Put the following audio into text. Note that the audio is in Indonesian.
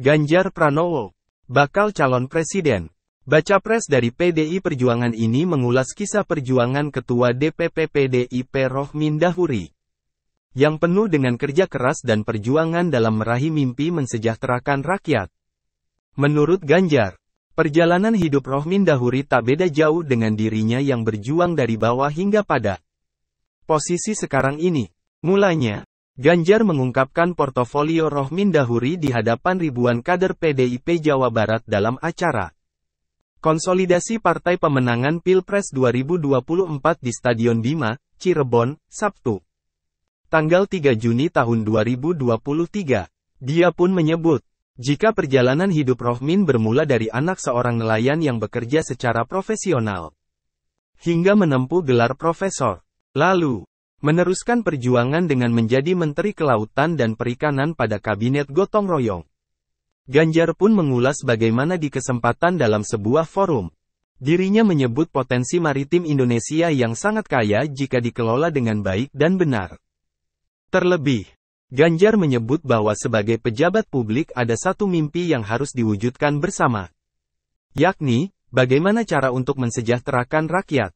Ganjar Pranowo, bakal calon presiden. Baca pres dari PDI Perjuangan ini mengulas kisah perjuangan Ketua DPP PDIP Rohmin Dahuri. Yang penuh dengan kerja keras dan perjuangan dalam meraih mimpi mensejahterakan rakyat. Menurut Ganjar, perjalanan hidup Rohmin Dahuri tak beda jauh dengan dirinya yang berjuang dari bawah hingga pada posisi sekarang ini. Mulanya, Ganjar mengungkapkan portofolio Rohmin Dahuri di hadapan ribuan kader PDIP Jawa Barat dalam acara Konsolidasi Partai Pemenangan Pilpres 2024 di Stadion Bima, Cirebon, Sabtu. Tanggal 3 Juni tahun 2023. Dia pun menyebut, jika perjalanan hidup Rohmin bermula dari anak seorang nelayan yang bekerja secara profesional, hingga menempuh gelar profesor. Lalu, meneruskan perjuangan dengan menjadi Menteri Kelautan dan Perikanan pada Kabinet Gotong Royong. Ganjar pun mengulas bagaimana di kesempatan dalam sebuah forum. Dirinya menyebut potensi maritim Indonesia yang sangat kaya jika dikelola dengan baik dan benar. Terlebih, Ganjar menyebut bahwa sebagai pejabat publik ada satu mimpi yang harus diwujudkan bersama. Yakni, bagaimana cara untuk mensejahterakan rakyat.